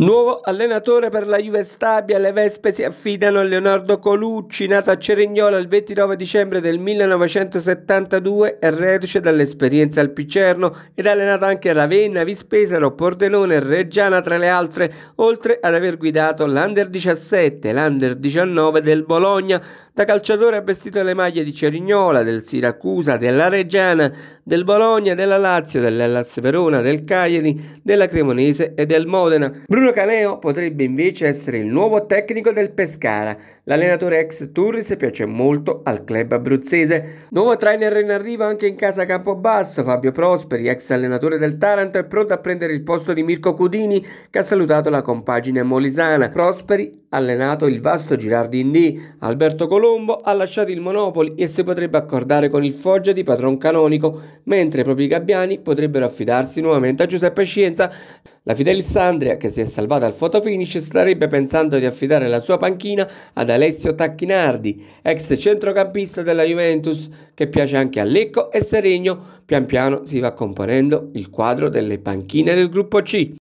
Nuovo allenatore per la Juve Stabia, le Vespe si affidano a Leonardo Colucci, nato a Cerignola il 29 dicembre del 1972 e reduce dall'esperienza al Picerno ed allenato anche Ravenna, Vispesaro, Pordenone e Reggiana tra le altre, oltre ad aver guidato l'Under 17 e l'Under 19 del Bologna. Da calciatore ha vestito le maglie di Cerignola, del Siracusa, della Reggiana, del Bologna, della Lazio, dell'Ellas Verona, del Cagliari, della Cremonese e del Modena. Bruno Bruno Caneo potrebbe invece essere il nuovo tecnico del Pescara. L'allenatore ex Turris piace molto al club abruzzese. Nuovo trainer in arrivo anche in casa Campobasso. Fabio Prosperi, ex allenatore del Taranto, è pronto a prendere il posto di Mirko Cudini che ha salutato la compagine molisana. Prosperi allenato il vasto Girardindì, Alberto Colombo ha lasciato il Monopoli e si potrebbe accordare con il Foggia di Patron canonico, mentre i propri gabbiani potrebbero affidarsi nuovamente a Giuseppe Scienza. La Fidelissandria, che si è salvata al fotofinish, starebbe pensando di affidare la sua panchina ad Alessio Tacchinardi, ex centrocampista della Juventus, che piace anche a Lecco e Seregno. Pian piano si va componendo il quadro delle panchine del gruppo C.